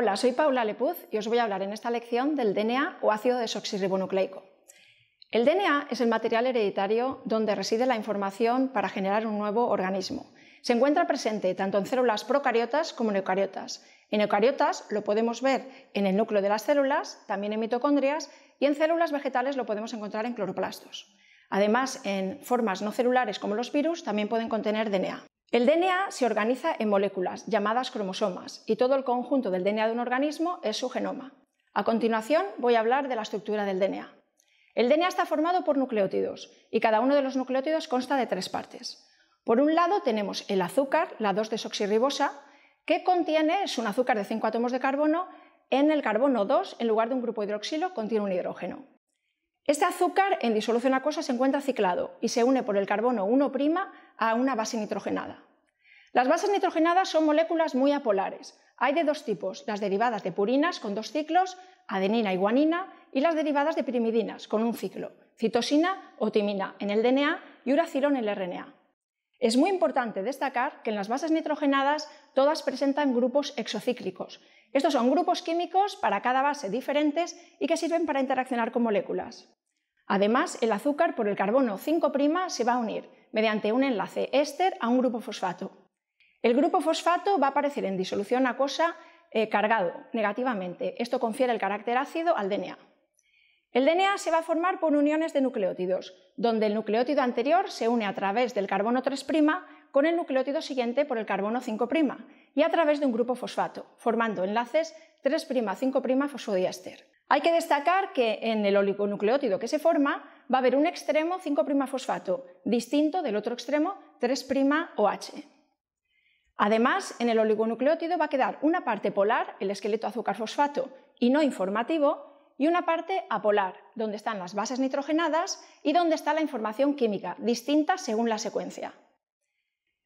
Hola, soy Paula Lepuz y os voy a hablar en esta lección del DNA o ácido desoxirribonucleico. El DNA es el material hereditario donde reside la información para generar un nuevo organismo. Se encuentra presente tanto en células procariotas como en eucariotas. En eucariotas lo podemos ver en el núcleo de las células, también en mitocondrias y en células vegetales lo podemos encontrar en cloroplastos. Además, en formas no celulares como los virus también pueden contener DNA. El DNA se organiza en moléculas llamadas cromosomas y todo el conjunto del DNA de un organismo es su genoma. A continuación voy a hablar de la estructura del DNA. El DNA está formado por nucleótidos y cada uno de los nucleótidos consta de tres partes. Por un lado tenemos el azúcar, la 2-desoxirribosa, que contiene, es un azúcar de 5 átomos de carbono, en el carbono 2, en lugar de un grupo hidroxilo, contiene un hidrógeno. Este azúcar en disolución acuosa se encuentra ciclado y se une por el carbono 1' a una base nitrogenada. Las bases nitrogenadas son moléculas muy apolares. Hay de dos tipos, las derivadas de purinas con dos ciclos, adenina y guanina, y las derivadas de pirimidinas con un ciclo, citosina o timina en el DNA y uracilo en el RNA. Es muy importante destacar que en las bases nitrogenadas todas presentan grupos exocíclicos. Estos son grupos químicos para cada base diferentes y que sirven para interaccionar con moléculas. Además, el azúcar por el carbono 5' se va a unir mediante un enlace éster a un grupo fosfato. El grupo fosfato va a aparecer en disolución acosa eh, cargado negativamente. Esto confiere el carácter ácido al DNA. El DNA se va a formar por uniones de nucleótidos, donde el nucleótido anterior se une a través del carbono 3' con el nucleótido siguiente por el carbono 5' y a través de un grupo fosfato, formando enlaces 3', 5' fosfodiéster. Hay que destacar que en el oligonucleótido que se forma va a haber un extremo 5' fosfato, distinto del otro extremo 3' OH. Además, en el oligonucleótido va a quedar una parte polar, el esqueleto azúcar fosfato y no informativo, y una parte apolar, donde están las bases nitrogenadas y donde está la información química, distinta según la secuencia.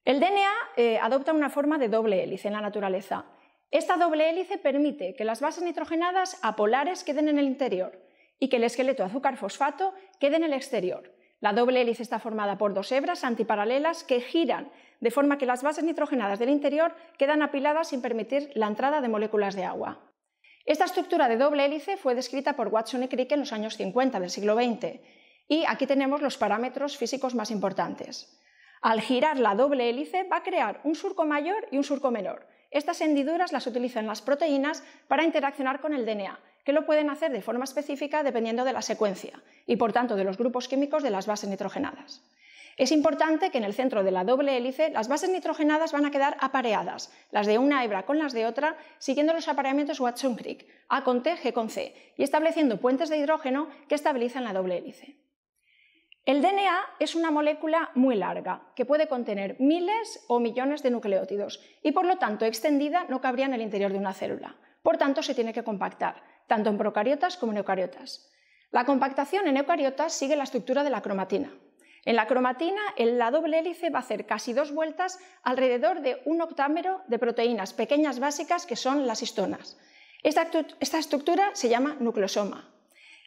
El DNA eh, adopta una forma de doble hélice en la naturaleza esta doble hélice permite que las bases nitrogenadas apolares queden en el interior y que el esqueleto azúcar-fosfato quede en el exterior. La doble hélice está formada por dos hebras antiparalelas que giran, de forma que las bases nitrogenadas del interior quedan apiladas sin permitir la entrada de moléculas de agua. Esta estructura de doble hélice fue descrita por Watson y Crick en los años 50 del siglo XX, y aquí tenemos los parámetros físicos más importantes. Al girar la doble hélice va a crear un surco mayor y un surco menor, estas hendiduras las utilizan las proteínas para interaccionar con el DNA, que lo pueden hacer de forma específica dependiendo de la secuencia y, por tanto, de los grupos químicos de las bases nitrogenadas. Es importante que en el centro de la doble hélice las bases nitrogenadas van a quedar apareadas, las de una hebra con las de otra, siguiendo los apareamientos Watson-Crick, A con T, G con C, y estableciendo puentes de hidrógeno que estabilizan la doble hélice. El DNA es una molécula muy larga, que puede contener miles o millones de nucleótidos y por lo tanto extendida no cabría en el interior de una célula. Por tanto, se tiene que compactar, tanto en procariotas como en eucariotas. La compactación en eucariotas sigue la estructura de la cromatina. En la cromatina, la doble hélice va a hacer casi dos vueltas alrededor de un octámero de proteínas pequeñas básicas que son las histonas. Esta, esta estructura se llama nucleosoma.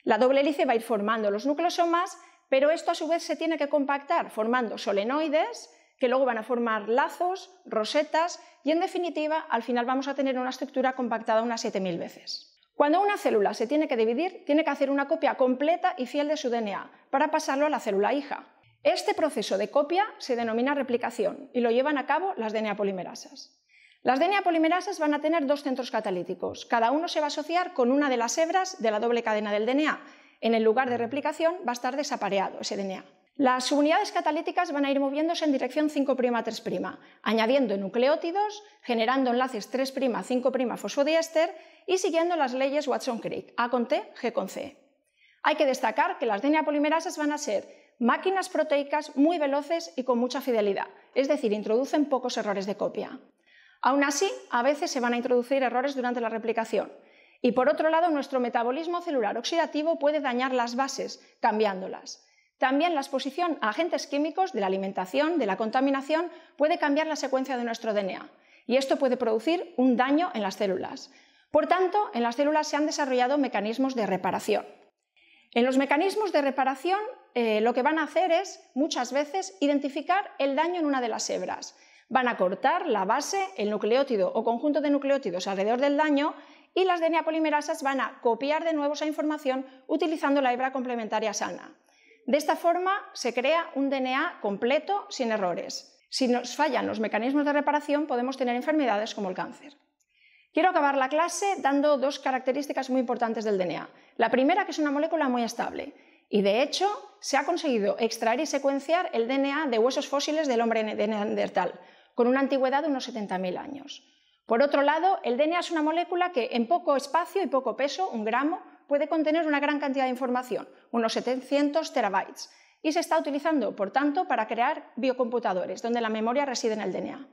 La doble hélice va a ir formando los nucleosomas pero esto a su vez se tiene que compactar formando solenoides que luego van a formar lazos, rosetas y en definitiva al final vamos a tener una estructura compactada unas 7.000 veces. Cuando una célula se tiene que dividir, tiene que hacer una copia completa y fiel de su DNA para pasarlo a la célula hija. Este proceso de copia se denomina replicación y lo llevan a cabo las DNA polimerasas. Las DNA polimerasas van a tener dos centros catalíticos. Cada uno se va a asociar con una de las hebras de la doble cadena del DNA en el lugar de replicación va a estar desapareado ese DNA. Las unidades catalíticas van a ir moviéndose en dirección 5' 3', añadiendo nucleótidos, generando enlaces 3' 5' fosfodiéster y siguiendo las leyes Watson-Crick, A con T, G con C. Hay que destacar que las DNA polimerasas van a ser máquinas proteicas muy veloces y con mucha fidelidad, es decir, introducen pocos errores de copia. Aún así, a veces se van a introducir errores durante la replicación, y por otro lado, nuestro metabolismo celular oxidativo puede dañar las bases, cambiándolas. También la exposición a agentes químicos de la alimentación, de la contaminación, puede cambiar la secuencia de nuestro DNA. Y esto puede producir un daño en las células. Por tanto, en las células se han desarrollado mecanismos de reparación. En los mecanismos de reparación, eh, lo que van a hacer es, muchas veces, identificar el daño en una de las hebras Van a cortar la base, el nucleótido o conjunto de nucleótidos alrededor del daño y las DNA polimerasas van a copiar de nuevo esa información utilizando la hebra complementaria sana. De esta forma se crea un DNA completo sin errores. Si nos fallan los mecanismos de reparación podemos tener enfermedades como el cáncer. Quiero acabar la clase dando dos características muy importantes del DNA. La primera, que es una molécula muy estable. Y de hecho, se ha conseguido extraer y secuenciar el DNA de huesos fósiles del hombre de Neandertal, con una antigüedad de unos 70.000 años. Por otro lado, el DNA es una molécula que en poco espacio y poco peso, un gramo, puede contener una gran cantidad de información, unos 700 terabytes, y se está utilizando, por tanto, para crear biocomputadores, donde la memoria reside en el DNA.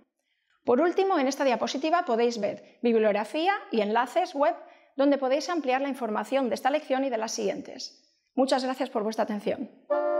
Por último, en esta diapositiva podéis ver bibliografía y enlaces web donde podéis ampliar la información de esta lección y de las siguientes. Muchas gracias por vuestra atención.